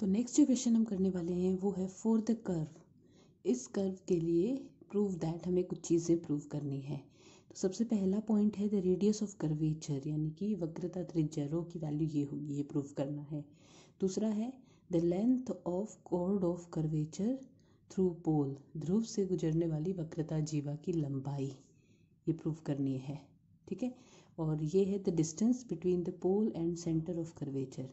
तो नेक्स्ट जो क्वेश्चन हम करने वाले हैं वो है फॉर द कर्व इस कर्व के लिए प्रूव दैट हमें कुछ चीज़ें प्रूव करनी है तो सबसे पहला पॉइंट है द रेडियस ऑफ कर्वेचर यानी कि वक्रता त्रिज्या रो की वैल्यू ये होगी ये प्रूव करना है दूसरा है the length of chord of curvature through pole ध्रुव से गुजरने वाली वक्रता जीवा की लंबाई ये प्रूव करनी है ठीक है और ये है the distance between the pole and centre of curvature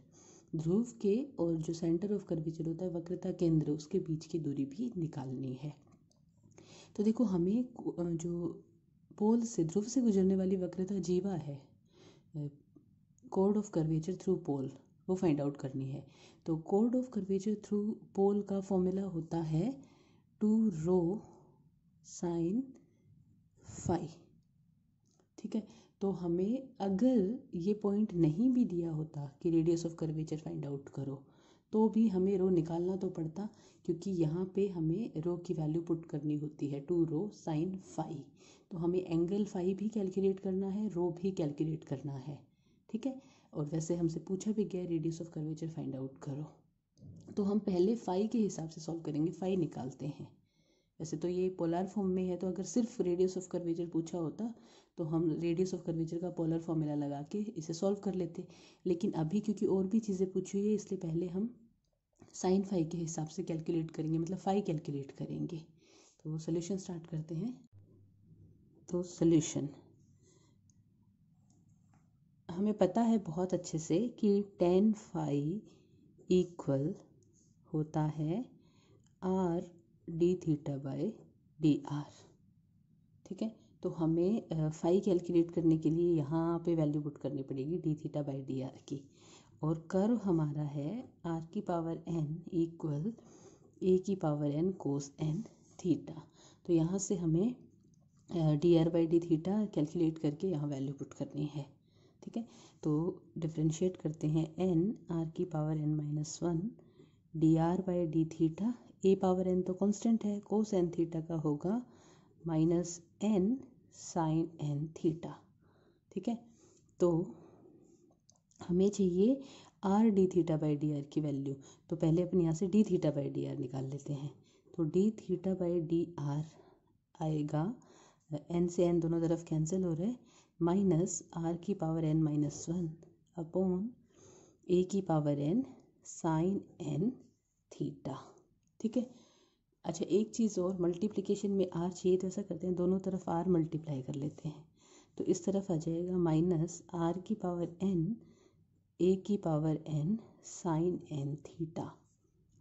ध्रुव के और जो सेंटर ऑफ कर्वेचर होता है वक्रता केंद्र उसके बीच की दूरी भी निकालनी है तो देखो हमें जो पोल से ध्रुव से गुजरने वाली वक्रता जीवा है कोड ऑफ कर्वेचर थ्रू पोल वो फाइंड आउट करनी है तो कोड ऑफ कर्वेचर थ्रू पोल का फॉर्मूला होता है टू रो साइन फाइव ठीक है तो हमें अगर ये पॉइंट नहीं भी दिया होता कि radius of curvature find out करो तो भी हमें रो निकालना तो पड़ता क्योंकि यहाँ पे हमें रो की वैल्यू पुट करनी होती है टू रो साइन फाई तो हमें एंगल फाई भी कैलकुलेट करना है रो भी कैलकुलेट करना है ठीक है और वैसे हमसे पूछा भी गया radius of curvature find out करो तो हम पहले फाई के हिसाब से सॉल्व करेंगे फाई निकालते हैं वैसे तो ये पोलर फॉर्म में है तो अगर सिर्फ रेडियस ऑफ कर्वेचर पूछा होता तो हम रेडियस ऑफ कर्वेचर का पोलर फॉर्मूला लगा के इसे सॉल्व कर लेते लेकिन अभी क्योंकि और भी चीज़ें पूछी हुई है इसलिए पहले हम साइन फाई के हिसाब से कैलकुलेट करेंगे मतलब फाइव कैलकुलेट करेंगे तो सोल्यूशन स्टार्ट करते हैं तो सोल्यूशन हमें पता है बहुत अच्छे से कि टेन फाइव इक्वल होता है R D theta by D R ठीक है तो हमें फाई कैलकुलेट करने के लिए यहाँ पे वैल्यू पुट करनी पड़ेगी D theta by D R की और कर्व हमारा है आर की पावर एन इक्वल ए की power N cos N theta तो यहाँ से हमें D R by D theta calculate करके यहाँ वैल्यू पुट करनी है ठीक है तो डिफ्रेंशिएट करते हैं एन आर की power N minus one D R by D theta A power N तो कांस्टेंट है कोस एन थीटा का होगा minus N sine N theta ठीक है तो हमें चाहिए R D theta by D R की वैल्यू तो पहले अपन यहाँ से D theta by D R निकाल लेते हैं तो D theta by D R आएगा एन से एन दोनों तरफ कैंसिल हो रहे माइनस आर की power N minus one upon A की power N sine N theta ठीक है अच्छा एक चीज़ और मल्टीप्लिकेशन में आर चाहिए तो ऐसा करते हैं दोनों तरफ आर मल्टीप्लाई कर लेते हैं तो इस तरफ आ जाएगा माइनस आर की पावर एन ए की power N sine N theta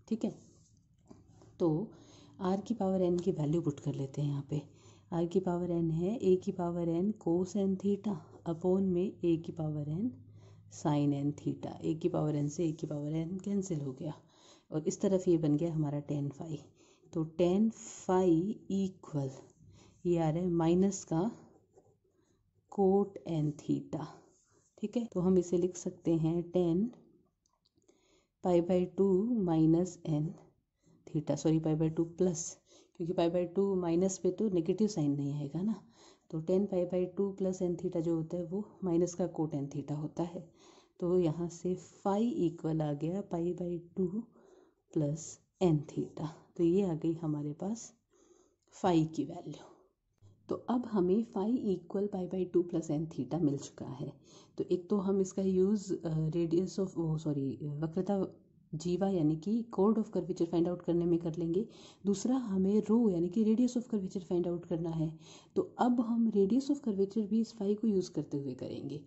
ठीक है तो आर की पावर एन की वैल्यू पुट कर लेते हैं यहाँ पे आर की पावर एन है ए की power N cos N theta upon में ए की power N sine N theta A की पावर एन से ए की पावर एन कैंसिल हो गया और इस तरफ ये बन गया हमारा टेन फाइव तो टेन फाइव इक्वल ये आ रहा है माइनस का कोट एन थीटा ठीक है तो हम इसे लिख सकते हैं tan pi by two minus N theta sorry pi by two plus क्योंकि पाई बाई टू माइनस पे तो नेगेटिव साइन नहीं आएगा ना तो tan pi by two plus N theta जो होता है वो माइनस का कोट एन थीटा होता है तो यहाँ से फाइव इक्वल आ गया pi by two plus N theta तो ये आ गई हमारे पास फाई की वैल्यू तो अब हमें phi equal pi by two plus N theta मिल चुका है तो एक तो हम इसका यूज़ रेडियस ऑफ वो सॉरी वक्रता जीवा यानी कि कोड ऑफ कर्वेचर फाइंड आउट करने में कर लेंगे दूसरा हमें रो यानी कि radius of curvature find out करना है तो अब हम रेडियस ऑफ कर्वेचर भी इस फाई को यूज़ करते हुए करेंगे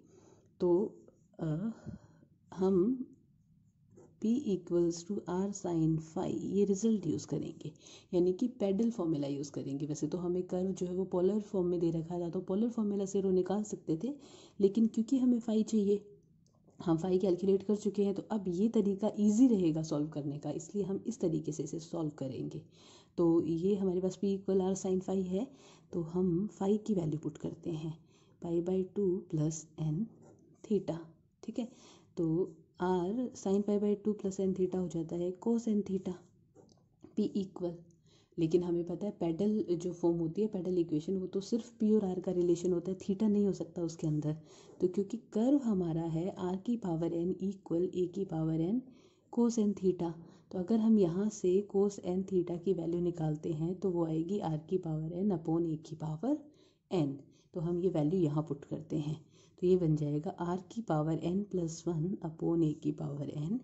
तो आ, हम P equals to R sine phi ये रिजल्ट यूज़ करेंगे यानी कि पेडल फॉर्मूला यूज़ करेंगे वैसे तो हमें कर्व जो है वो पोलर फॉर्म में दे रखा था तो पोलर फॉर्मूला से रो निकाल सकते थे लेकिन क्योंकि हमें फाइव चाहिए हम फाइव कैलकुलेट कर चुके हैं तो अब ये तरीका इजी रहेगा सॉल्व करने का इसलिए हम इस तरीके से इसे सॉल्व करेंगे तो ये हमारे पास P equal R sine phi है तो हम फाइव की वैल्यू पुट करते हैं pi by two plus N theta ठीक है तो R sine pi by two plus N theta हो जाता है cos N theta P equal लेकिन हमें पता है पेडल जो फॉर्म होती है पेडल इक्वेशन वो तो सिर्फ पी और आर का रिलेशन होता है थीटा नहीं हो सकता उसके अंदर तो क्योंकि कर्व हमारा है आर की पावर एन इक्वल ए की power N cos N theta तो अगर हम यहाँ से कोस एन थीटा की वैल्यू निकालते हैं तो वो आएगी आर की पावर एन अपोन ए की पावर एन तो हम ये वैल्यू यहाँ पुट करते हैं तो ये बन जाएगा आर की power N plus one upon ए की पावर एन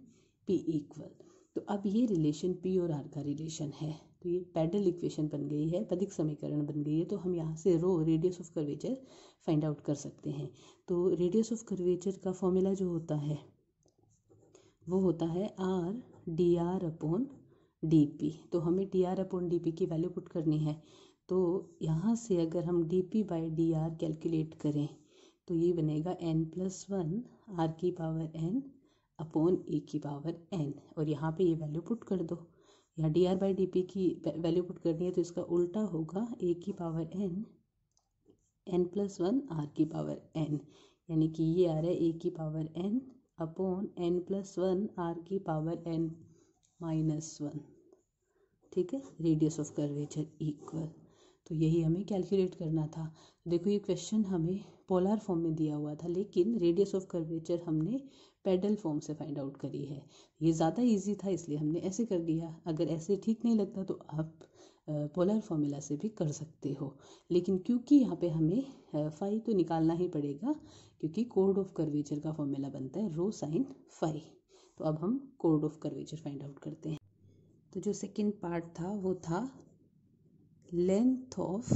पी इक्वल तो अब ये रिलेशन पी और आर का रिलेशन है तो ये पैडल इक्वेशन बन गई है पदिक समीकरण बन गई है तो हम यहाँ से rho radius of curvature find out कर सकते हैं तो रेडियस ऑफ कर्वेचर का फॉर्मूला जो होता है वो होता है R D R upon D P तो हमें D R upon D P की वैल्यू पुट करनी है तो यहाँ से अगर हम D P by D R calculate करें तो ये बनेगा एन प्लस वन आर की पावर एन अपोन ए की पावर एन और यहाँ पे ये वैल्यू पुट कर दो यहाँ D R by D P की वैल्यू पुट करनी है तो इसका उल्टा होगा ए की power N N plus one are की पावर एन यानी कि ये आ रहा है ए की power N upon N plus one are की पावर एन माइनस वन ठीक है रेडियस ऑफ कर्वेचर इक्वल तो यही हमें कैलकुलेट करना था देखो ये क्वेश्चन हमें पोलर फॉर्म में दिया हुआ था लेकिन रेडियस ऑफ कर्वेचर हमने पेडल फॉर्म से फाइंड आउट करी है ये ज़्यादा इजी था इसलिए हमने ऐसे कर लिया अगर ऐसे ठीक नहीं लगता तो आप पोलर फॉर्मूला से भी कर सकते हो लेकिन क्योंकि यहाँ पे हमें फाई तो निकालना ही पड़ेगा क्योंकि कोड ऑफ कर्वेचर का फॉर्मूला बनता है रो साइन फाई तो अब हम कोड ऑफ कर्वेचर फाइंड आउट करते हैं तो जो सेकेंड पार्ट था वो था length of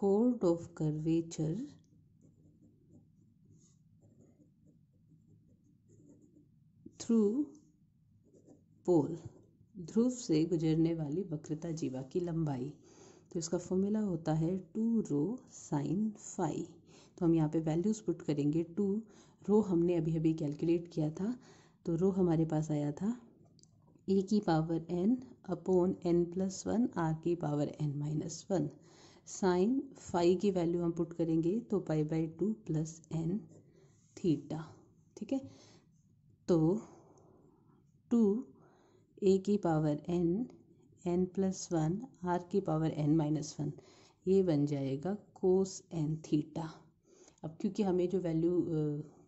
chord of curvature through पोल ध्रुव से गुजरने वाली वक्रता जीवा की लंबाई तो इसका फॉर्मूला होता है टू रो साइन फाइव तो हम यहाँ पे वैल्यूज़ पुट करेंगे टू रो हमने अभी अभी कैलकुलेट किया था तो रो हमारे पास आया था ए की power N upon N plus one are की power N minus one sine phi की वैल्यू हम पुट करेंगे तो pi by two plus N theta ठीक है तो टू ए की power N N plus one are की पावर एन माइनस वन ये बन जाएगा कोस एन थीटा अब क्योंकि हमें जो वैल्यू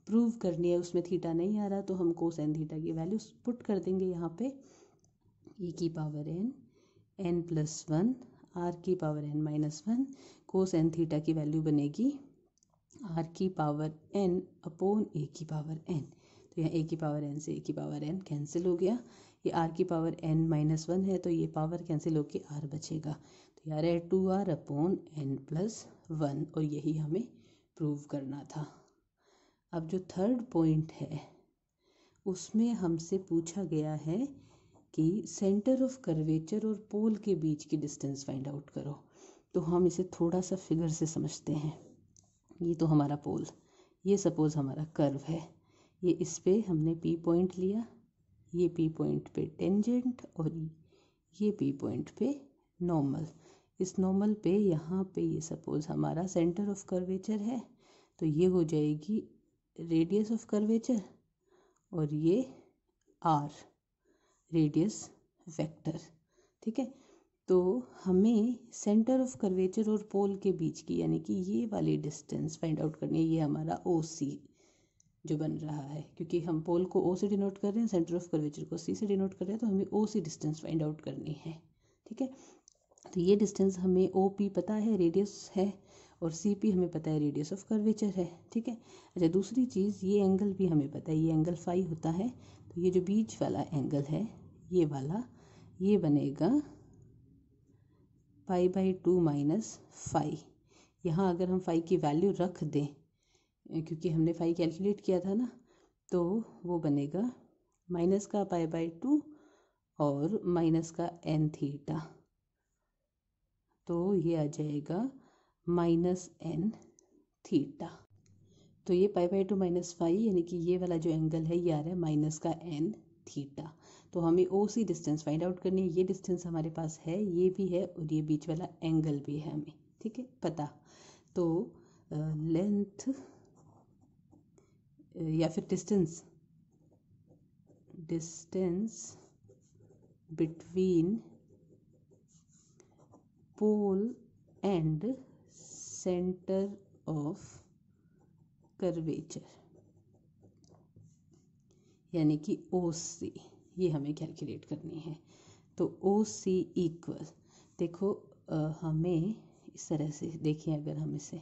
प्रूव करनी है उसमें थीटा नहीं आ रहा तो हम एन थीटा की वैल्यू पुट कर देंगे यहाँ पे ई e की power N N plus one are की power N minus one cos N theta की वैल्यू बनेगी आर की पावर एन अपोन ए की पावर एन तो यहाँ ए की पावर एन से ए की पावर एन कैंसिल हो गया ये आर की पावर एन माइनस वन है तो ये पावर कैंसिल होके आर बचेगा तो यार है two r upon N plus one और यही हमें प्रूव करना था अब जो थर्ड पॉइंट है उसमें हमसे पूछा गया है कि सेंटर ऑफ कर्वेचर और पोल के बीच की डिस्टेंस फाइंड आउट करो तो हम इसे थोड़ा सा फिगर से समझते हैं ये तो हमारा पोल ये सपोज़ हमारा कर्व है ये इस पर हमने पी पॉइंट लिया ये पी पॉइंट पे टेंजेंट और ये पी पॉइंट पे नॉर्मल इस नॉर्मल पे यहाँ पे ये सपोज़ हमारा सेंटर ऑफ कर्वेचर है तो ये हो जाएगी रेडियस ऑफ कर्वेचर और ये आर रेडियस वेक्टर ठीक है तो हमें सेंटर ऑफ कर्वेचर और पोल के बीच की यानी कि ये वाली डिस्टेंस फाइंड आउट करनी है ये हमारा ओ सी जो बन रहा है क्योंकि हम पोल को ओ से डिनोट कर रहे हैं सेंटर ऑफ कर्वेचर को सी से डिनोट कर रहे हैं तो हमें O C distance find out करनी है ठीक है तो ये डिस्टेंस हमें ओ पी पता है रेडियस है और सी पी हमें पता है रेडियस ऑफ कर्वेचर है ठीक है अच्छा दूसरी चीज़ ये एंगल भी हमें पता है ये एंगल फाई होता है तो ये जो बीच वाला एंगल है ये वाला ये बनेगा pi by two minus phi यहाँ अगर हम फाई की वैल्यू रख दें क्योंकि हमने फाई कैलकुलेट किया था ना तो वो बनेगा माइनस का पाई बाई टू और माइनस का एन थीटा तो ये आ जाएगा माइनस एन थीटा तो ये pi by two minus five यानी कि ये वाला जो एंगल है ये आ रहा है माइनस का एन थीटा तो हमें O C distance find out करनी है ये डिस्टेंस हमारे पास है ये भी है और ये बीच वाला एंगल भी है हमें ठीक है पता तो लेंथ या फिर distance distance between pole and centre of curvature यानी कि ओ सी ये हमें कैलकुलेट करनी है तो ओ सी इक्वल देखो आ, हमें इस तरह से देखिए अगर हम इसे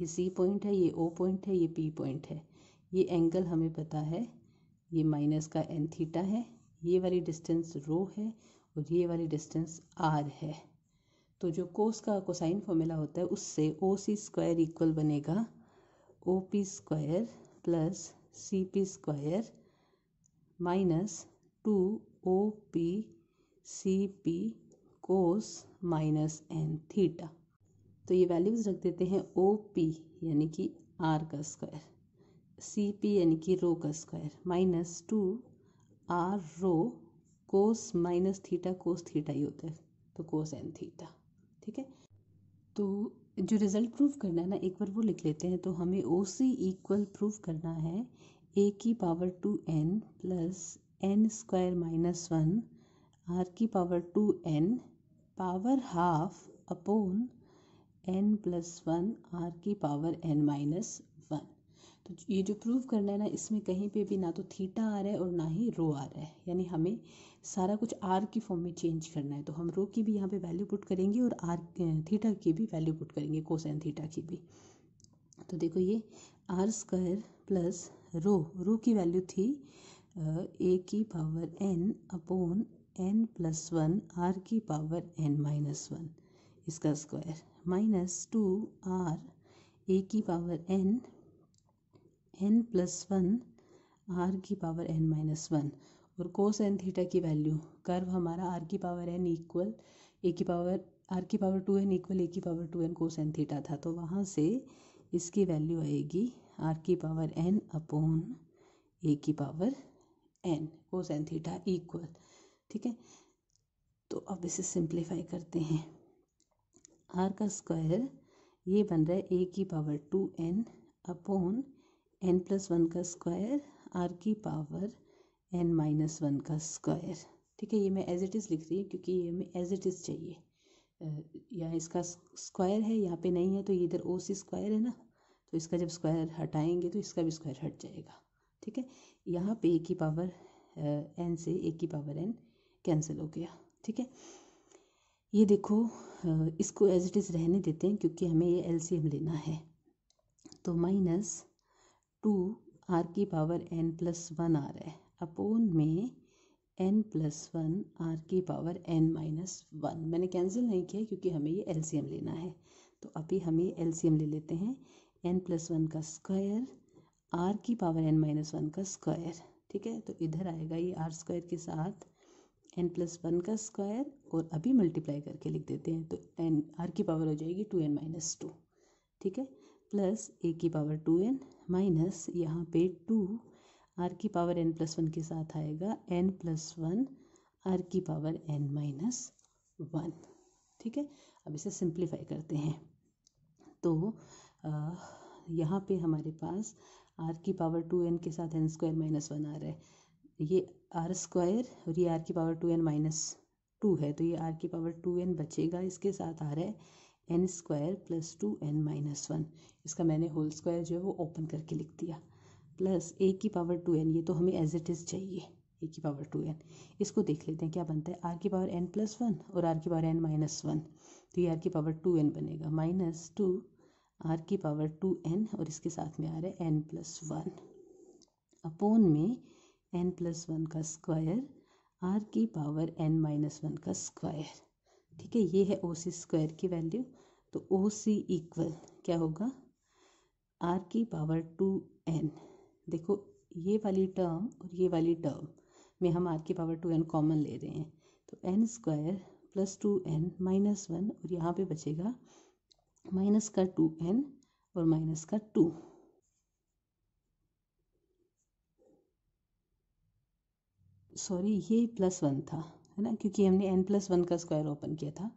ये सी पॉइंट है ये ओ पॉइंट है ये पी पॉइंट है ये एंगल हमें पता है ये माइनस का एन थीटा है ये वाली डिस्टेंस रो है और ये वाली डिस्टेंस आर है तो जो कोस का कोसाइन फॉर्मूला होता है उससे ओ सी स्क्वायर इक्वल बनेगा O P square plus C P square minus two O P C P cos minus N theta तो ये वैल्यूज़ रख देते हैं ओ पी यानी कि आर का स्क्वायर सी पी यानी कि रो का square minus two r rho cos minus theta cos theta ही होता है तो कोस एन थीटा ठीक है तो जो रिज़ल्ट प्रूफ करना है ना एक बार वो लिख लेते हैं तो हमें ओ सी इक्वल प्रूफ करना है ए की power two n plus n square minus one are की power two n power half upon N plus one are की पावर एन माइनस वन तो ये जो प्रूव करना है ना इसमें कहीं पे भी ना तो थीटा आ रहा है और ना ही रो आ रहा है यानी हमें सारा कुछ आर की फॉर्म में चेंज करना है तो हम रो की भी यहाँ पे वैल्यू पुट करेंगे और आर थीटा की भी वैल्यू पुट करेंगे कोसाइन थीटा की भी तो देखो ये r square plus rho rho की वैल्यू थी ए की power N upon N plus one are की पावर एन माइनस वन इसका square minus two r a की power N N plus one are की पावर एन माइनस वन और cos N theta की value curve हमारा r की power n equal ए की power are की पावर टू एन इक्वल ए की power two n cos N theta था तो वहाँ से इसकी वैल्यू आएगी आर की पावर एन अपोन ए की power N cos N theta equal ठीक है तो अब इसे सिंप्लीफाई करते हैं आर का स्क्वायर ये बन रहा है ए की power two n upon N plus one का स्क्वायर आर की पावर एन माइनस वन का स्क्वायर ठीक है ये मैं एज इट इज़ लिख रही हूँ क्योंकि ये हमें एज इट इज़ चाहिए या इसका स्क्वायर है यहाँ पे नहीं है तो ये इधर ओ सी स्क्वायर है ना तो इसका जब स्क्वायर हटाएंगे तो इसका भी स्क्वायर हट जाएगा ठीक है यहाँ पे ए की पावर एन से ए की पावर एन कैंसिल हो गया ठीक है ये देखो इसको एज इट इज़ रहने देते हैं क्योंकि हमें ये एम लेना है तो माइनस टू आर की पावर एन प्लस वन आ रहा है अपोन में एन प्लस वन आर की पावर एन माइनस वन मैंने कैंसिल नहीं किया क्योंकि हमें ये एलसीएम लेना है तो अभी हम ये एलसीएम ले लेते हैं एन प्लस वन का स्क्वायर आर की पावर एन माइनस वन का स्क्वायर ठीक है तो इधर आएगा ये आर स्क्वायर के साथ एन प्लस वन का स्क्वायर और अभी मल्टीप्लाई करके लिख देते हैं तो एन आर की पावर हो जाएगी टू एन माइनस टू ठीक है प्लस ए की पावर टू एन माइनस यहाँ पे टू आर की पावर एन प्लस वन के साथ आएगा एन प्लस वन आर की पावर एन माइनस वन ठीक है अब इसे सिंप्लीफाई करते हैं तो यहाँ पे हमारे पास आर की पावर टू एन के साथ एन स्क्वायर माइनस वन आ रहा है ये आर स्क्वायर और ये आर की power two n minus two है तो ये आर की पावर टू एन बचेगा इसके साथ आ रहा है n square plus two n minus one इसका मैंने होल स्क्वायर जो है वो ओपन करके लिख दिया प्लस ए की पावर टू एन ये तो हमें एज इट इज़ चाहिए ए की पावर टू एन इसको देख लेते हैं क्या बनता है आर की पावर एन प्लस वन और आर की पावर एन माइनस वन तो ये आर की पावर टू एन बनेगा माइनस टू आर की पावर टू एन और इसके साथ में आ रहा है एन प्लस वन अपोन में एन प्लस वन का स्क्वायर आर की पावर एन माइनस वन का स्क्वायर ठीक है ये है ओ सी स्क्वायर की वैल्यू तो ओ सी इक्वल क्या होगा आर की पावर टू एन देखो ये वाली टर्म और ये वाली टर्म में हम आर की पावर टू एन कॉमन ले रहे हैं तो n square plus two n minus one और यहाँ पे बचेगा माइनस का टू एन और माइनस का टू सॉरी ये प्लस वन था है ना क्योंकि हमने एन प्लस वन का स्क्वायर ओपन किया था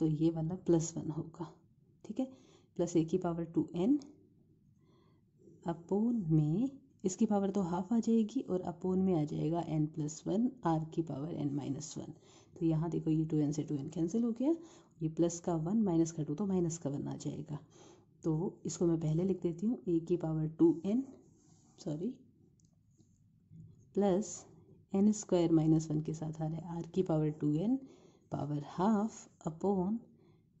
तो ये वाला प्लस वन होगा ठीक है प्लस ए की पावर टू एन अपोन में इसकी पावर तो हाफ आ जाएगी और अपोन में आ जाएगा एन प्लस वन आर की पावर एन माइनस वन तो यहाँ देखो ये टू एन से टू एन कैंसिल हो गया ये प्लस का वन माइनस का टू तो माइनस का वन आ जाएगा तो इसको मैं पहले लिख देती हूँ ए की power two n sorry plus n square minus one के साथ आ रहा है आर की power two n power half upon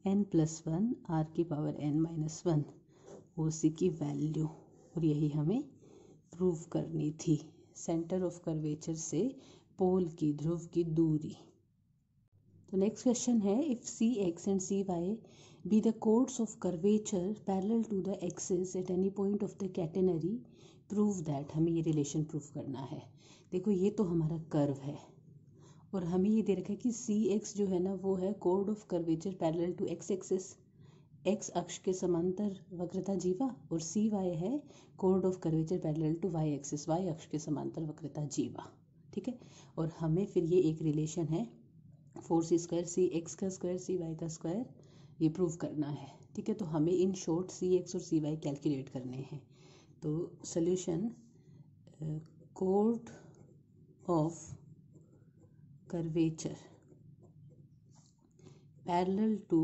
N plus one are की power N minus one O C की वैल्यू और यही हमें प्रूव करनी थी सेंटर ऑफ कर्वेचर से पोल की ध्रुव की दूरी तो नेक्स्ट क्वेश्चन है if C X and C Y be the chords of curvature parallel to the axis at any point of the catenary prove that हमें ये रिलेशन प्रूव करना है देखो ये तो हमारा कर्व है और हमें ये दे रखा है कि सी एक्स जो है ना वो है chord of curvature parallel to X axis X अक्ष के समांतर वक्रता जीवा और सी वाई है chord of curvature parallel to Y axis Y अक्ष के समांतर वक्रता जीवा ठीक है और हमें फिर ये एक रिलेशन है फोर सी स्क्वायर सी एक्स का स्क्वायर सी वाई का स्क्वायर ये प्रूव करना है ठीक है तो हमें इन शॉर्ट सी एक्स और सी वाई कैलकुलेट करने हैं तो solution chord of curvature parallel to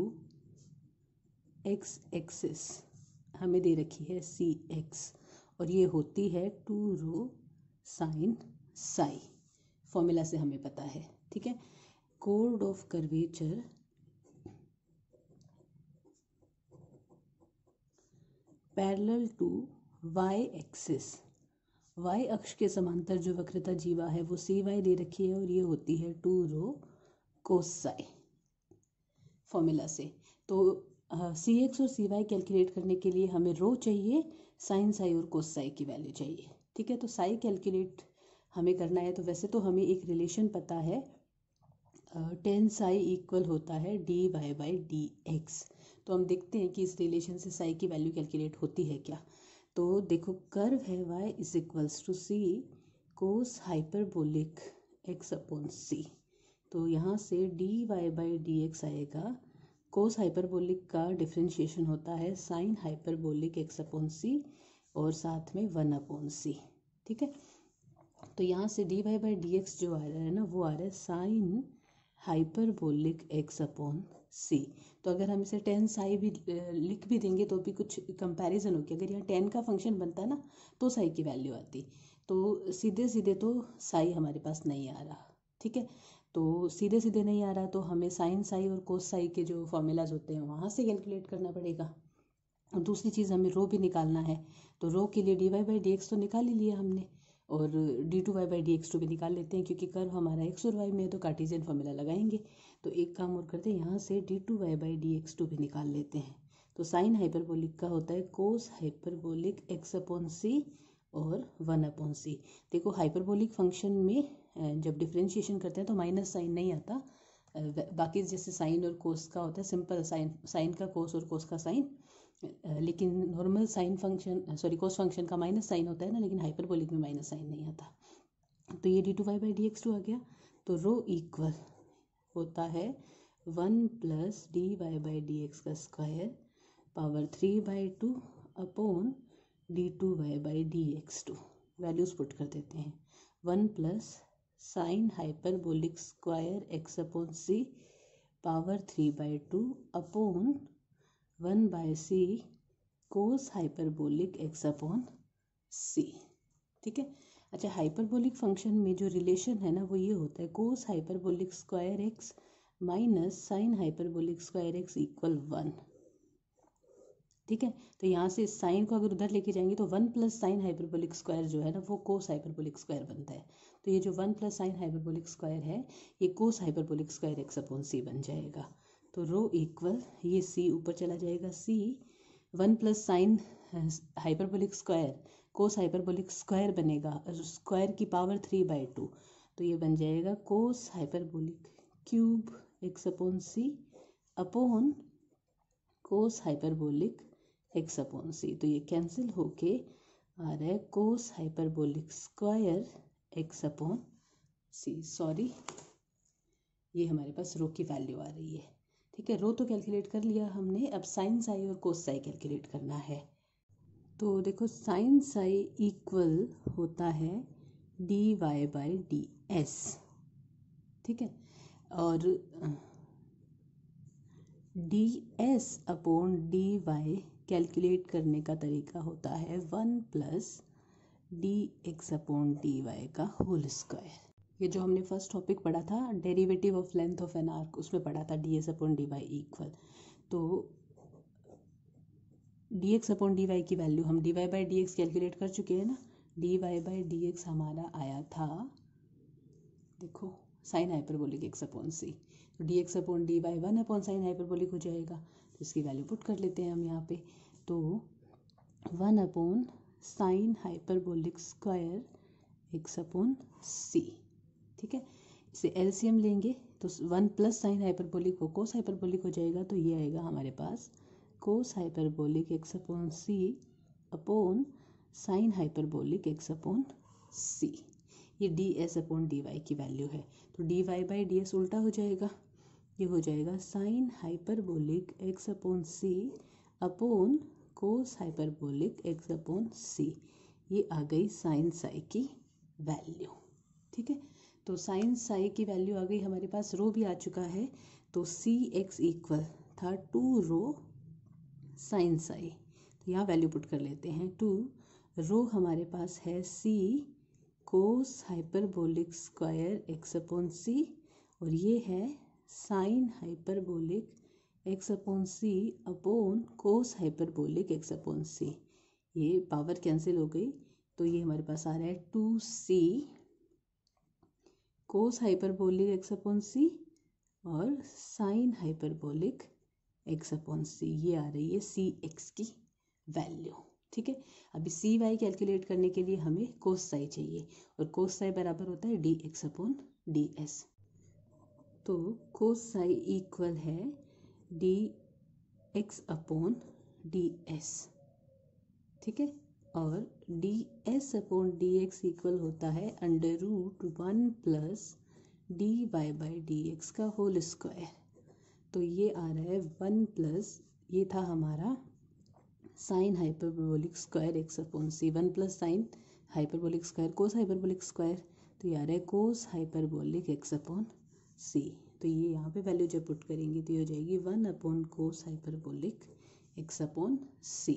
X axis हमें दे रखी है सी एक्स और ये होती है two rho sine psi formula से हमें पता है ठीक है chord of curvature parallel to Y axis Y अक्ष के समांतर जो वक्रता जीवा है वो सी वाई दे रखी है और ये होती है टू रो कोसाई फॉर्मूला से तो सी एक्स और सी वाई कैलकुलेट करने के लिए हमें रो चाहिए साइन साई और कोस साई की वैल्यू चाहिए ठीक है तो साई कैलकुलेट हमें करना है तो वैसे तो हमें एक रिलेशन पता है टेन साई इक्वल होता है d y by d x तो हम देखते हैं कि इस रिलेशन से साई की वैल्यू कैलकुलेट होती है क्या तो देखो कर्व है y is equals to c cos hyperbolic x upon c तो यहाँ से d y by d x आएगा कोस हाइपरबोलिक का डिफ्रेंशिएशन होता है sine hyperbolic x upon c और साथ में वन अपॉन सी ठीक है तो यहाँ से d y by d x जो आ रहा है ना वो आ रहा है sine hyperbolic x upon c तो अगर हम इसे टेन साई भी लिख भी देंगे तो भी कुछ कंपैरिजन होगी अगर यहाँ टेन का फंक्शन बनता ना तो साई की वैल्यू आती तो सीधे सीधे तो साई हमारे पास नहीं आ रहा ठीक है तो सीधे सीधे नहीं आ रहा तो हमें साइन साई और कोस साई के जो फॉर्मूलाज होते हैं वहाँ से कैलकुलेट करना पड़ेगा और दूसरी चीज़ हमें रो भी निकालना है तो रो के लिए d y by d x तो निकाल ही लिया हमने और d two y by d x two भी निकाल लेते हैं क्योंकि कर्व हमारा एक्स और वाई में है तो कार्टिजियन फॉर्मूला लगाएंगे तो एक काम और करते हैं यहाँ से d two y by d x two भी निकाल लेते हैं तो साइन हाइपरबोलिक का होता है cos hyperbolic x upon c और वन अपॉन सी देखो हाइपरबोलिक फंक्शन में जब डिफ्रेंशिएशन करते हैं तो माइनस साइन नहीं आता बाकी जैसे साइन और कोस का होता है सिंपल साइन साइन का कोस और कोस का साइन लेकिन normal sine function sorry cos function का माइनस साइन होता है ना लेकिन हाइपरबोलिक में माइनस साइन नहीं आता तो ये d two y by d x two आ गया तो रो इक्वल होता है one plus d y by d x का square power three by two upon d two y by d x two values put कर देते हैं one plus sine hyperbolic square x upon c power three by two upon one by c cos hyperbolic x upon c ठीक है अच्छा hyperbolic function में जो relation है ना वो ये होता है cos hyperbolic square x minus sine hyperbolic square x equal one ठीक है तो यहाँ से साइन को अगर उधर लेके जाएंगे तो one plus sine hyperbolic square जो है ना वो कोस हाइपरबोलिक स्क्वायर बनता है तो ये जो one plus sine hyperbolic square है ये cos hyperbolic square x upon c बन जाएगा तो रो इक्वल ये सी ऊपर चला जाएगा c one plus sine hyperbolic square cos hyperbolic square बनेगा स्क्वायर की पावर थ्री बाई टू तो ये बन जाएगा cos hyperbolic cube x upon c upon cos hyperbolic x upon c तो ये कैंसिल होके आ रहा है cos hyperbolic square x upon c sorry ये हमारे पास रो की वैल्यू आ रही है ठीक है रो तो कैलकुलेट कर लिया हमने अब साइन साई और कोस साई कैलकुलेट करना है तो देखो साइन साई इक्वल होता है d y by d s ठीक है और d s upon d y calculate करने का तरीका होता है one plus d x upon d y का होल स्क्वायर ये जो हमने फर्स्ट टॉपिक पढ़ा था derivative of length of an arc उसमें पढ़ा था d s upon d y equal तो d x upon d y की वैल्यू हम d y by d x calculate कर चुके हैं ना d y by d x हमारा आया था देखो sine hyperbolic x upon c तो d x upon d y one upon sine hyperbolic हो जाएगा इसकी वैल्यू पुट कर लेते हैं हम यहाँ पे तो one upon sine hyperbolic square x upon c ठीक है इसे एलसीएम लेंगे तो वन प्लस साइन हाइपरबोलिक वो कोस हाइपरबोलिक हो जाएगा तो ये आएगा हमारे पास cos hyperbolic x upon c upon sine hyperbolic x upon c ये d s upon d y की वैल्यू है तो d y by d s उल्टा हो जाएगा ये हो जाएगा sine hyperbolic x upon c upon cos hyperbolic x upon c ये आ गई साइन साई की वैल्यू ठीक है तो साइन साई की वैल्यू आ गई हमारे पास रो भी आ चुका है तो सी एक्स इक्वल था टू रो साइन साई तो यहाँ वैल्यू पुट कर लेते हैं टू रो हमारे पास है c cos hyperbolic square x upon c और ये है sine hyperbolic x upon c upon cos hyperbolic x upon c ये पावर कैंसिल हो गई तो ये हमारे पास आ रहा है two c cos hyperbolic x upon c और sine hyperbolic x upon c ये आ रही है सी एक्स की वैल्यू ठीक है अभी सी वाई कैलकुलेट करने के लिए हमें कोस साई चाहिए और कोस साई बराबर होता है d x upon d s तो कोसाई इक्वल है d x upon d s ठीक है और d s upon d x equal होता है under root one plus d y by d x का होल स्क्वायर तो ये आ रहा है वन प्लस ये था हमारा sine hyperbolic square x upon c one plus sine hyperbolic square cos hyperbolic square तो ये आ रहा है cos hyperbolic x upon c तो ये यहाँ पे वैल्यू जब पुट करेंगे तो ये हो जाएगी one upon cos hyperbolic x upon c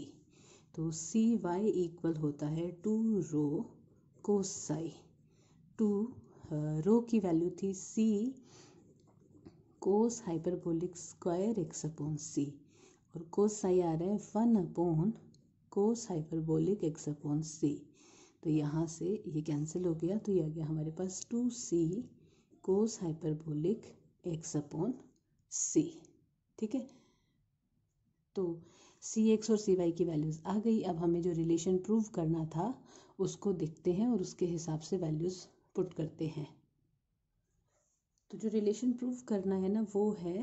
तो सी वाई इक्वल होता है two rho cos psi two rho की वैल्यू थी c cos hyperbolic square x upon c और कोस साई आ रहा है one upon cos hyperbolic x upon c तो यहाँ से ये कैंसिल हो गया तो ये आ गया हमारे पास two c cos hyperbolic x upon c ठीक है तो सी एक्स और सी वाई की वैल्यूज़ आ गई अब हमें जो रिलेशन प्रूव करना था उसको देखते हैं और उसके हिसाब से वैल्यूज़ पुट करते हैं तो जो रिलेशन प्रूव करना है ना वो है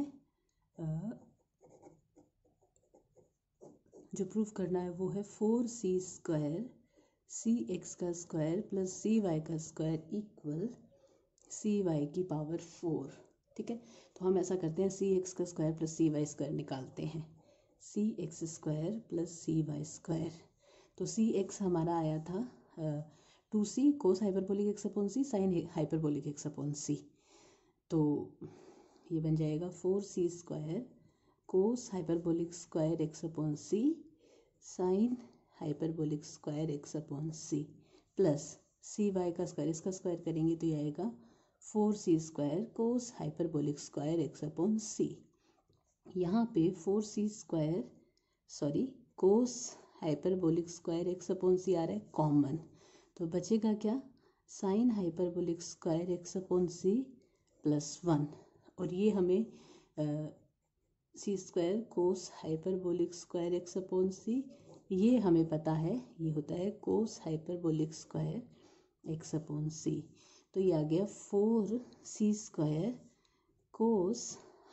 जो प्रूव करना है वो है फोर सी स्क्वायर सी एक्स का स्क्वायर प्लस सी वाई का स्क्वायर इक्वल सी वाई की पावर फोर ठीक है तो हम ऐसा करते हैं सी एक्स का square plus c y square निकालते हैं c x square plus c y square तो सी एक्स हमारा आया था two c cos hyperbolic x upon c sine hyperbolic x upon c तो ये बन जाएगा फोर सी square cos hyperbolic square x upon c sine hyperbolic square x upon c plus c Y का square इसका square करेंगे तो ये आएगा फोर सी square cos hyperbolic square x upon c यहाँ पे फोर सी square sorry cos hyperbolic square x upon c आ रहा है कॉमन तो बचेगा क्या sine hyperbolic square x upon c plus one और ये हमें c square cos hyperbolic square x upon c ये हमें पता है ये होता है cos hyperbolic square x upon c तो ये आ गया फोर सी square cos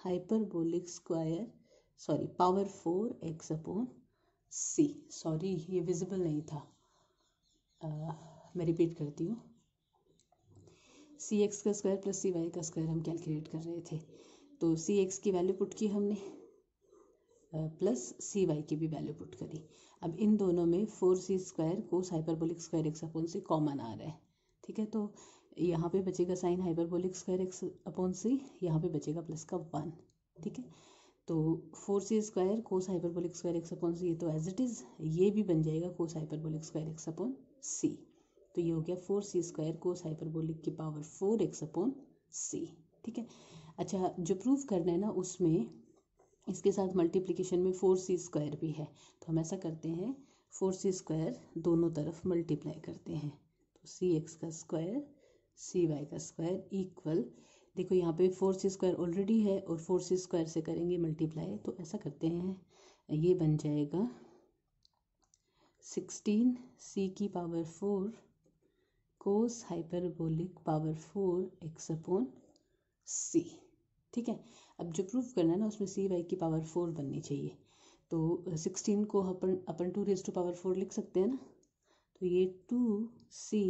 hyperbolic square sorry power four x upon c sorry ये विजिबल नहीं था आ, मैं रिपीट करती हूँ सी एक्स का स्क्वायर प्लस सी वाई का स्क्वायर हम कैलकुलेट कर रहे थे तो सी एक्स की वैल्यू पुट की हमने प्लस सी वाई की भी वैल्यू पुट करी अब इन दोनों में फोर सी square cos hyperbolic square x upon c common आ रहा है ठीक है तो यहाँ पे बचेगा sine hyperbolic square x upon c यहाँ पे बचेगा प्लस का वन ठीक है तो फोर सी square cos hyperbolic square x upon c ये तो एज इट इज़ ये भी बन जाएगा cos hyperbolic square x upon c तो ये हो गया फोर सी स्क्वायर कोस हाइपरबोलिक की power four x upon c ठीक है अच्छा जो प्रूव करना है ना उसमें इसके साथ मल्टीप्लीकेशन में फोर सी स्क्वायर भी है तो हम ऐसा करते हैं फोर सी स्क्वायर दोनों तरफ मल्टीप्लाई करते हैं तो सी एक्स का स्क्वायर सी वाई का स्क्वायर इक्वल देखो यहाँ पे फोर सी स्क्वायर ऑलरेडी है और फोर सी स्क्वायर से करेंगे मल्टीप्लाई तो ऐसा करते हैं ये बन जाएगा सिक्सटीन सी की power four cos hyperbolic power four x upon c ठीक है अब जो प्रूफ करना है ना उसमें सी वाई की पावर फोर बननी चाहिए तो सिक्सटीन को अपन अपन two raise two power four लिख सकते हैं ना तो ये two c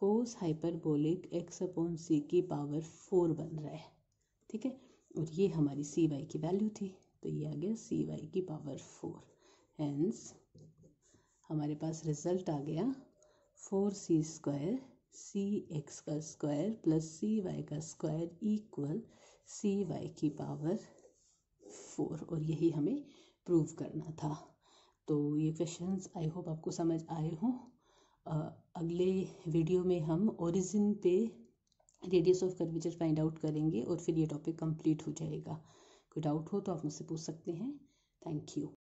cos hyperbolic x upon c की पावर फोर बन रहा है ठीक है और ये हमारी सी वाई की वैल्यू थी तो ये आ गया सी वाई की पावर फोर हैंस हमारे पास रिजल्ट आ गया फोर सी स्क्वायर सी एक्स का स्क्वायर प्लस सी वाई का स्क्वायर इक्वल सी वाई की पावर फोर और यही हमें प्रूव करना था तो ये क्वेश्चंस आई होप आपको समझ आए हों अगले वीडियो में हम ओरिजिन पे radius of curvature find out करेंगे और फिर ये टॉपिक कंप्लीट हो जाएगा कोई डाउट हो तो आप मुझसे पूछ सकते हैं थैंक यू